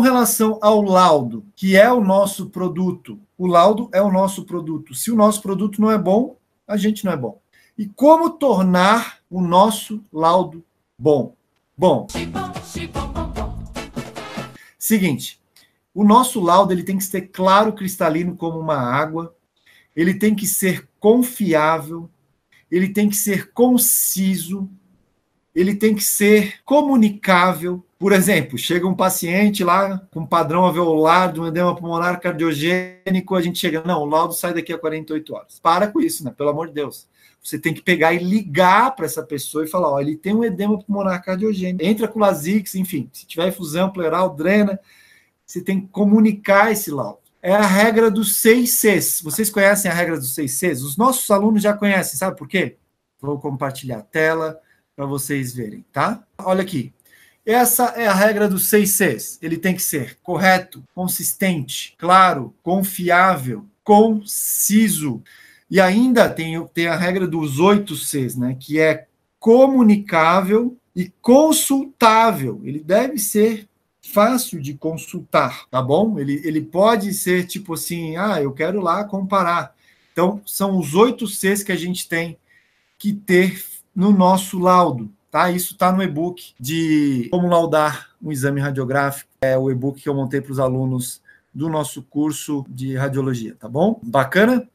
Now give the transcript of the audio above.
Com relação ao laudo, que é o nosso produto, o laudo é o nosso produto. Se o nosso produto não é bom, a gente não é bom. E como tornar o nosso laudo bom? Bom. Seguinte, o nosso laudo ele tem que ser claro, cristalino como uma água. Ele tem que ser confiável. Ele tem que ser conciso ele tem que ser comunicável. Por exemplo, chega um paciente lá com padrão alveolar de um edema pulmonar cardiogênico, a gente chega, não, o laudo sai daqui a 48 horas. Para com isso, né? Pelo amor de Deus. Você tem que pegar e ligar para essa pessoa e falar, ó, ele tem um edema pulmonar cardiogênico. Entra com Lasix, enfim, se tiver infusão pleural, drena. Você tem que comunicar esse laudo é a regra dos seis Cs. Vocês conhecem a regra dos seis Cs? Os nossos alunos já conhecem, sabe por quê? Vou compartilhar a tela para vocês verem, tá? Olha aqui. Essa é a regra dos seis Cs. Ele tem que ser correto, consistente, claro, confiável, conciso. E ainda tem, tem a regra dos oito Cs, né? Que é comunicável e consultável. Ele deve ser fácil de consultar, tá bom? Ele, ele pode ser tipo assim, ah, eu quero lá comparar. Então, são os oito Cs que a gente tem que ter no nosso laudo, tá? Isso está no e-book de como laudar um exame radiográfico. É o e-book que eu montei para os alunos do nosso curso de radiologia, tá bom? Bacana?